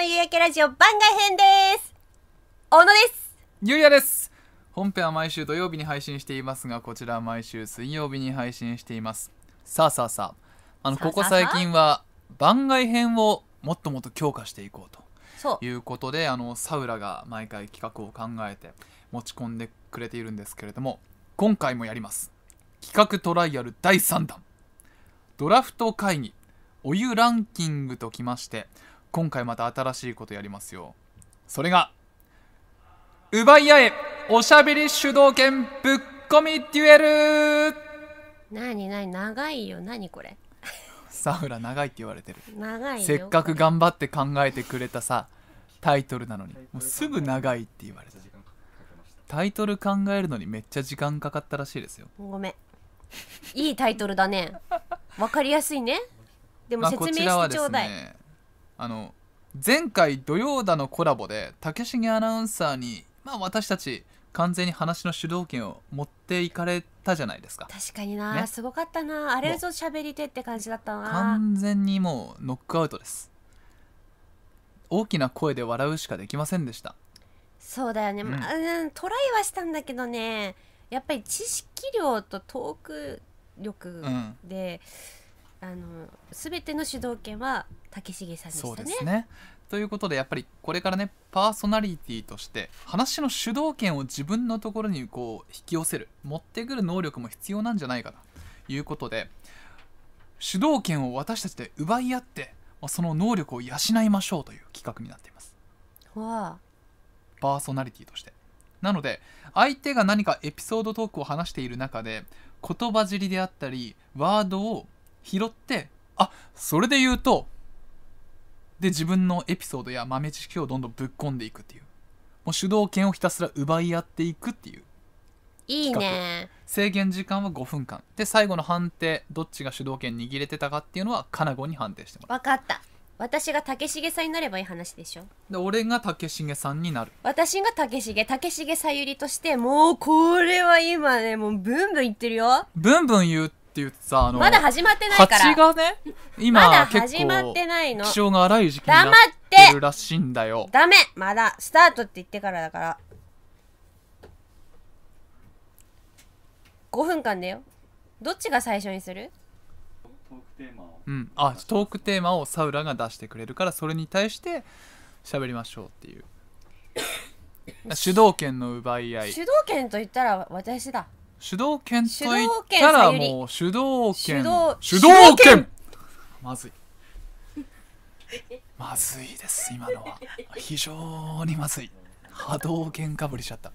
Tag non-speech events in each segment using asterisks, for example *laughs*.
の夕焼けラジオ番外編です小野ですゆうやです本編は毎週土曜日に配信していますがこちらは毎週水曜日に配信していますさあさあさああのさあここ最近は番外編をもっともっと強化していこうということであのサウラが毎回企画を考えて持ち込んでくれているんですけれども今回もやります企画トライアル第3弾ドラフト会議お湯ランキングときまして今回また新しいことやりますよそれが奪い合えおしゃべり主導権ぶっこみデュエルなになに長いよなにこれサウラ長いって言われてる長いせっかく頑張って考えてくれたさタイトルなのにもうすぐ長いって言われたタイトル考えるのにめっちゃ時間かかったらしいですよごめんいいタイトルだねわかりやすいねでも説明してちょうだい、まああの前回土曜だのコラボで竹重アナウンサーにまあ私たち完全に話の主導権を持っていかれたじゃないですか確かにな、ね、すごかったなあれぞ喋り手って感じだったな完全にもうノックアウトです大きな声で笑うしかできませんでしたそうだよね、うん、まあ、うん、トライはしたんだけどねやっぱり知識量とトーク力で、うん、あの全ての主導権は竹重さんでしたね。そうですねということでやっぱりこれからねパーソナリティとして話の主導権を自分のところにこう引き寄せる持ってくる能力も必要なんじゃないかということで主導権を私たちで奪い合ってその能力を養いましょうという企画になっています。わパーソナリティとしてなので相手が何かエピソードトークを話している中で言葉尻であったりワードを拾ってあそれで言うとで自分のエピソードや豆知識をどんどんぶっ込んでいくっていうもう主導権をひたすら奪い合っていくっていういいね制限時間は5分間で最後の判定どっちが主導権握れてたかっていうのはかなごに判定してもらう分かった私が竹重さんになればいい話でしょで俺が竹重さんになる私が竹重竹重さゆりとしてもうこれは今ねもうブンブン言ってるよブンブン言う言ってさ、あの、まだ始まってないから。蜂がね、今、まだ始まってないの。気象が荒い時期になってるらしいんだよ。ダメまだ、スタートって言ってからだから。5分間だよ。どっちが最初にするうん。あ、トークテーマをサウラが出してくれるから、それに対して喋りましょうっていう。*laughs* 主導権の奪い合い。主導権と言ったら私だ。主導権といったらもう主導権主導権まずいまずいです今のは非常にまずい波動拳かぶりしちゃった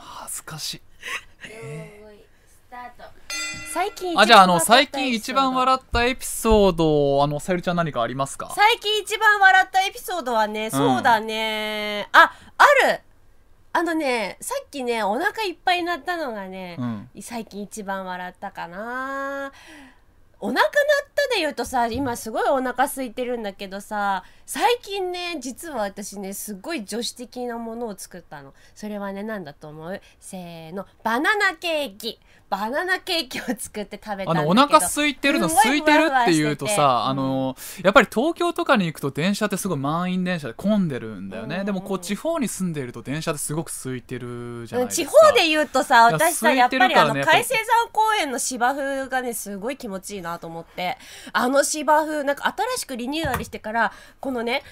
恥ずかしい、えー、あじゃああの最近一番笑ったエピソードあのさゆりちゃん何かありますか最近一番笑ったエピソードはね、そうだね、うん、ああるあのねさっきねお腹いっぱいになったのがね、うん、最近一番笑ったかなお腹鳴ったで言うとさ今すごいお腹空いてるんだけどさ最近ね実は私ねすごい女子的なものを作ったのそれはね何だと思うせーのバナナケーキバナナケーキを作って食べたあのお腹空いてるの空いてるっていうとさ、あのやっぱり東京とかに行くと電車ってすごい満員電車で混んでるんだよね、うん、でもこう地方に住んでいると電車ってすごく空いてるじゃないですか、うん、地方で言うとさ私さ、ね、やっぱりあの海星山公園の芝生がねすごい気持ちいいなと思ってあの芝生なんか新しくリニューアルしてからこののね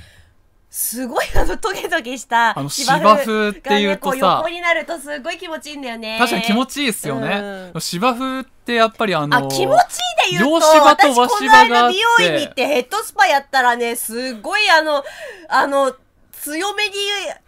すごいあのトゲトゲした芝生っていうとさ、横になるとすごい気持ちいいんだよね確かに気持ちいいですよね、うん、芝生ってやっぱりあのあ気持ちいいで言うと私この間美容院に行ってヘッドスパやったらねすごいあのあの強めに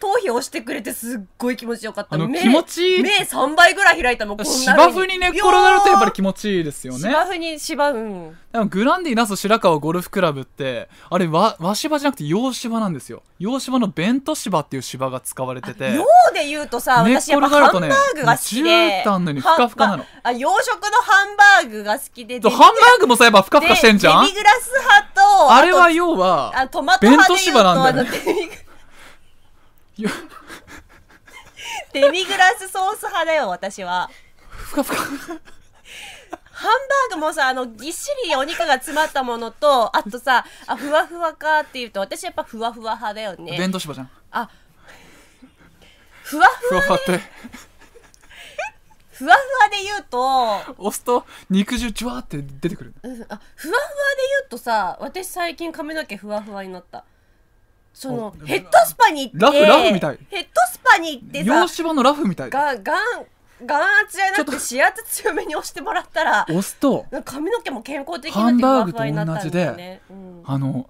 頭皮をしてくれてすっごい気持ちよかった。あの気持ちいい。目3倍ぐらい開いたもこんな芝生に寝転がるとやっぱり気持ちいいですよね。芝生に芝、うん。でもグランディナス白川ゴルフクラブって、あれ和、和芝じゃなくて洋芝なんですよ。洋芝のベント芝っていう芝が使われてて。洋で言うとさ、私やっぱハンバーグが好きで。絨毯のにふかふかなの。まあ、洋食のハンバーグが好きで。ハンバーグもさ、やっぱふかふかしてんじゃんデミグラス派と、あれは要は、あトマト派で言うと、ベント芝なんだよ、ね。デミグラスソース派だよ私はふかふかハンバーグもさあのぎっしりお肉が詰まったものとあとさあふわふわかっていうと私やっぱふわふわ派だよね弁当芝じゃんあふわふわふわってふわふわで言うと押すと肉汁ジュワーって出てくる、うん、あふわふわで言うとさ私最近髪の毛ふわふわになったそのヘッドスパに行ってラフラフみたいヘッドスパに行って洋芝のラフみたいががん眼圧じゃなくて視圧強めに押してもらったら押すと髪の毛も健康的になってハンバーグと同じで、うん、あの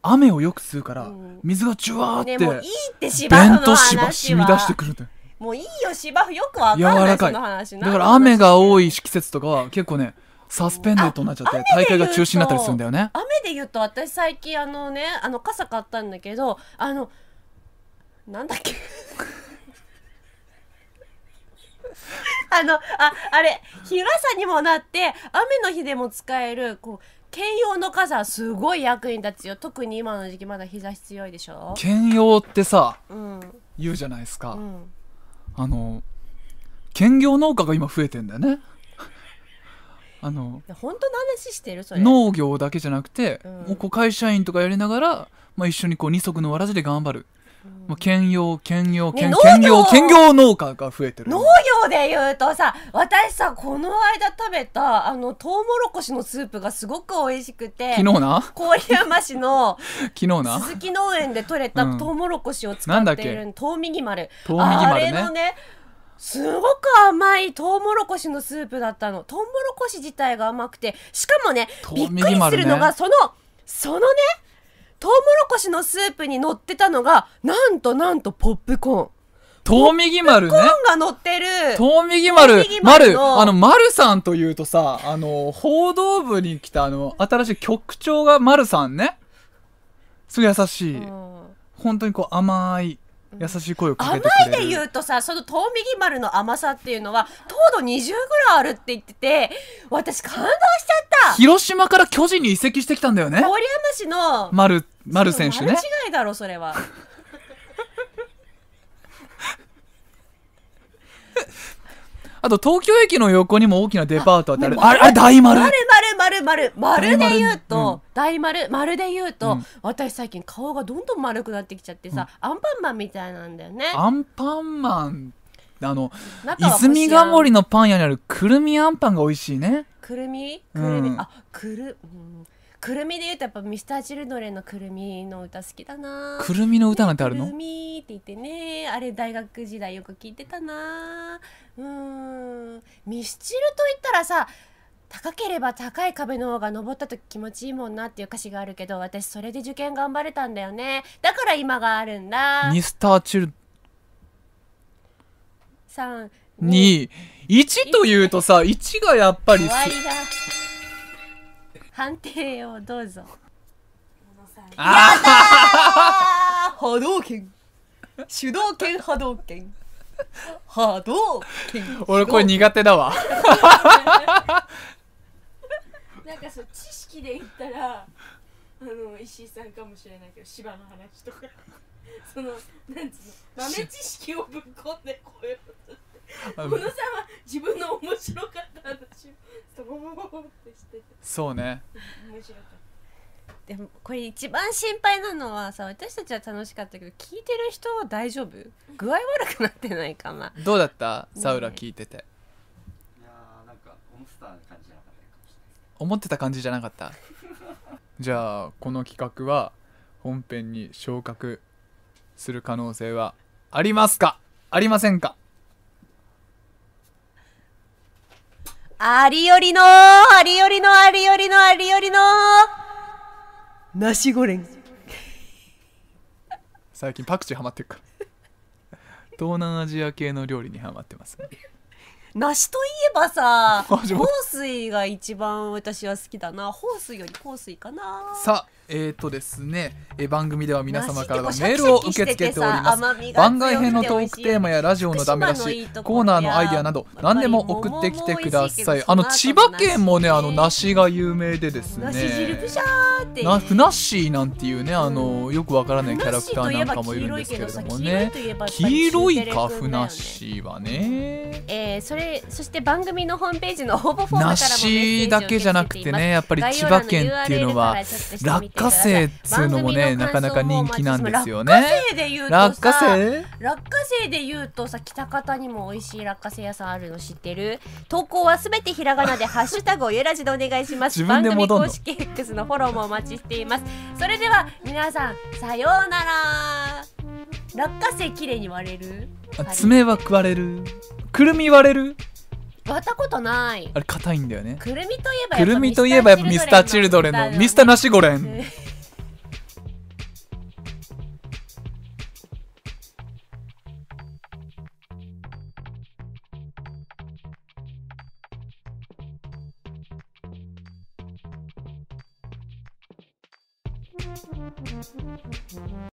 雨をよく吸うから、水がジュワーって、ね、もういいって芝生の話染み出してくるってもういいよ芝生よくわかんない柔らかいだから雨が多い季節とかは結構ねサスペンデッドになっちゃって大会が中止になったりするんだよね雨で言うと私最近あのねあの傘買ったんだけどあのなんだっけ *laughs* あのああれ日傘にもなって雨の日でも使えるこう兼用の傘すごい役に立つよ特に今の時期まだ日差し強いでしょ兼用ってさ、うん、言うじゃないですか、うん、あの兼業農家が今増えてんだよねあの本当の話してるそれ農業だけじゃなくて、うん、もうこう会社員とかやりながら、まあ、一緒にこう二足のわらじで頑張る、うん、まあ、兼用兼用兼,、ね、兼業兼業農家が増えてる農業でいうとさ私さこの間食べたあのトウモロコシのスープがすごく美味しくて昨日な郡山市の *laughs* 昨日な鈴木農園で採れたトウモロコシを使っている、うトウミギマルあれのねすごく甘いトウモロコシのスープだったのトウモロコシ自体が甘くてしかもねびっくりするのがそのそのねトウモロコシのスープに乗ってたのがなんとなんとポップコーントウミギ丸ね。コーンが乗ってる。トウミギ丸。丸。あの、丸さんというとさ、あの、報道部に来た、あの、新しい局長が丸さんね。すごい優しい。本当にこう甘い優しい声をかけて甘いで言うとさその遠右丸の甘さっていうのは糖度20ぐらいあるって言ってて私感動しちゃった広島から巨人に移籍してきたんだよね郡山市の丸丸選手ね違いだろそれは *laughs* あと東京駅の横にも大きなデパートあってあれあれ大丸大丸丸丸で言うと大丸,、丸で言うと、私最近顔がどんどん丸くなってきちゃってさ、アンパンマンみたいなんだよねアンパンマンあの泉ヶ森のパン屋にあるくるみあんパンが美味しいねくるみくるみ、あくる、くるみで言うとやっぱミスターチルドレンのくるみの歌好きだなくるみの歌なんてあるの、くるみって言ってねあれ大学時代よく聞いてたなうんミスチルと言ったらさ高ければ高い壁の方が登った時気持ちいいもんなっていう歌詞があるけど私それで受験頑張れたんだよねだから今があるんだミスターチル321というとさ1がやっぱり終わりだ判定をどうぞああ波動拳主導権波動拳波動拳俺これ苦手だわかそう知識で言ったらあの石井さんかもしれないけど芝の話とか *laughs* そのなんつうの豆知識をぶっこんでこういうこと小野さんは自分の面白かった話をそボボボってしててそうね面白かったでもこれ一番心配なのはさ私たちは楽しかったけど聞いてる人は大丈夫具合悪くなってないかなどうだったサウラ聞いてて、ね思ってた感じじゃなかった *laughs* じゃあこの企画は本編に昇格する可能性はありますかありませんかありよりのありよりのありよりのありよりのなしごれん最近パクチーハマってるから東南アジア系の料理にハマってます、ね梨といえばさ、香水が一番私は好きだな。香水より香水かな。さあ、えっ、ー、とですね、え番組では皆様からのメールを受け付けております。番外編のトークテーマやラジオのダメ出し、コーナーのアイディアなど何でも送ってきてください。あの千葉県もね、あの梨が有名でですね。なふなっしーなんていうね、あのよくわからないキャラクターなんかもいるんですけれどもね。黄色いかふなっしーはね。えー、それそして番組のホームページの応募フォームからもメッセージを受け付けています。梨だけじゃなくてね、やっぱり千葉県っていうのは楽花生っつうのもねなかなか人気なんですよね落花生落花生で言うとさ北方にも美味しい落花生屋さんあるの知ってる投稿はすべてひらがなでハッシュタグをゆらじでお願いします番組公式 X のフォローもお待ちしていますそれでは皆さんさようなら落花生きれいに割れる爪は食われるくるみ割れる割ったことないあれ硬いんだよねくるみといえばやっぱミスターチルドレンのミスターナシゴレン